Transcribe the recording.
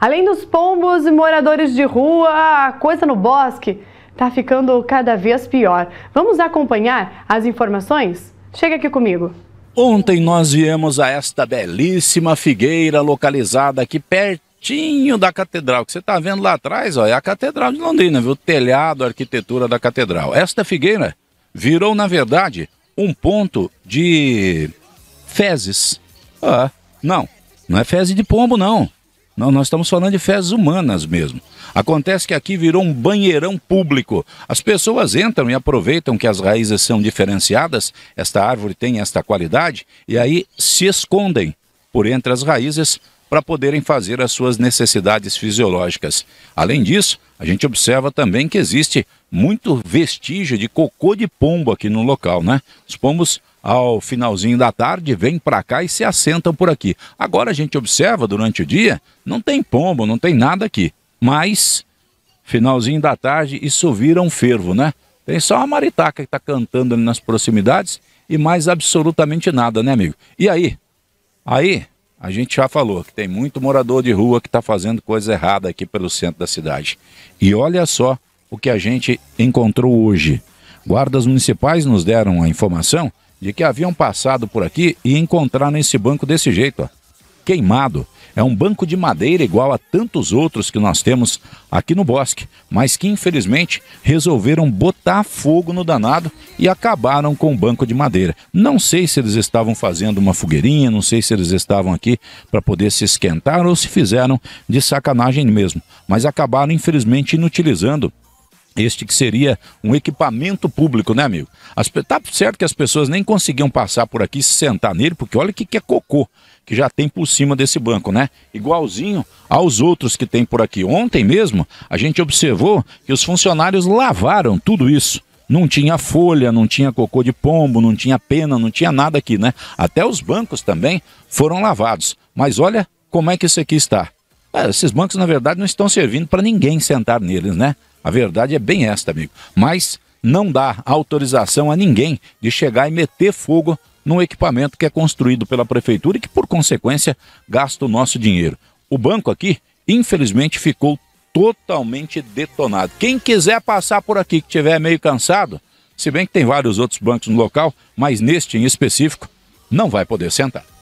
Além dos pombos e moradores de rua, a coisa no bosque está ficando cada vez pior. Vamos acompanhar as informações? Chega aqui comigo. Ontem nós viemos a esta belíssima figueira localizada aqui pertinho da catedral, que você está vendo lá atrás, ó, é a catedral de Londrina, viu? O telhado, a arquitetura da catedral. Esta figueira virou, na verdade, um ponto de fezes. Ah, não, não é fezes de pombo, não. Não, nós estamos falando de fezes humanas mesmo. Acontece que aqui virou um banheirão público. As pessoas entram e aproveitam que as raízes são diferenciadas, esta árvore tem esta qualidade, e aí se escondem por entre as raízes para poderem fazer as suas necessidades fisiológicas. Além disso, a gente observa também que existe muito vestígio de cocô de pombo aqui no local, né? Os pombos ao finalzinho da tarde, vêm para cá e se assentam por aqui. Agora a gente observa durante o dia, não tem pombo, não tem nada aqui. Mas, finalzinho da tarde, isso vira um fervo, né? Tem só uma maritaca que está cantando ali nas proximidades e mais absolutamente nada, né, amigo? E aí? Aí, a gente já falou que tem muito morador de rua que está fazendo coisa errada aqui pelo centro da cidade. E olha só o que a gente encontrou hoje. Guardas municipais nos deram a informação de que haviam passado por aqui e encontraram esse banco desse jeito, ó, queimado. É um banco de madeira igual a tantos outros que nós temos aqui no bosque, mas que infelizmente resolveram botar fogo no danado e acabaram com o banco de madeira. Não sei se eles estavam fazendo uma fogueirinha, não sei se eles estavam aqui para poder se esquentar ou se fizeram de sacanagem mesmo, mas acabaram infelizmente inutilizando este que seria um equipamento público, né, amigo? As, tá certo que as pessoas nem conseguiam passar por aqui e se sentar nele, porque olha o que, que é cocô que já tem por cima desse banco, né? Igualzinho aos outros que tem por aqui. Ontem mesmo, a gente observou que os funcionários lavaram tudo isso. Não tinha folha, não tinha cocô de pombo, não tinha pena, não tinha nada aqui, né? Até os bancos também foram lavados. Mas olha como é que isso aqui está. É, esses bancos, na verdade, não estão servindo para ninguém sentar neles, né? A verdade é bem esta, amigo. Mas não dá autorização a ninguém de chegar e meter fogo num equipamento que é construído pela prefeitura e que, por consequência, gasta o nosso dinheiro. O banco aqui, infelizmente, ficou totalmente detonado. Quem quiser passar por aqui que tiver meio cansado, se bem que tem vários outros bancos no local, mas neste em específico, não vai poder sentar.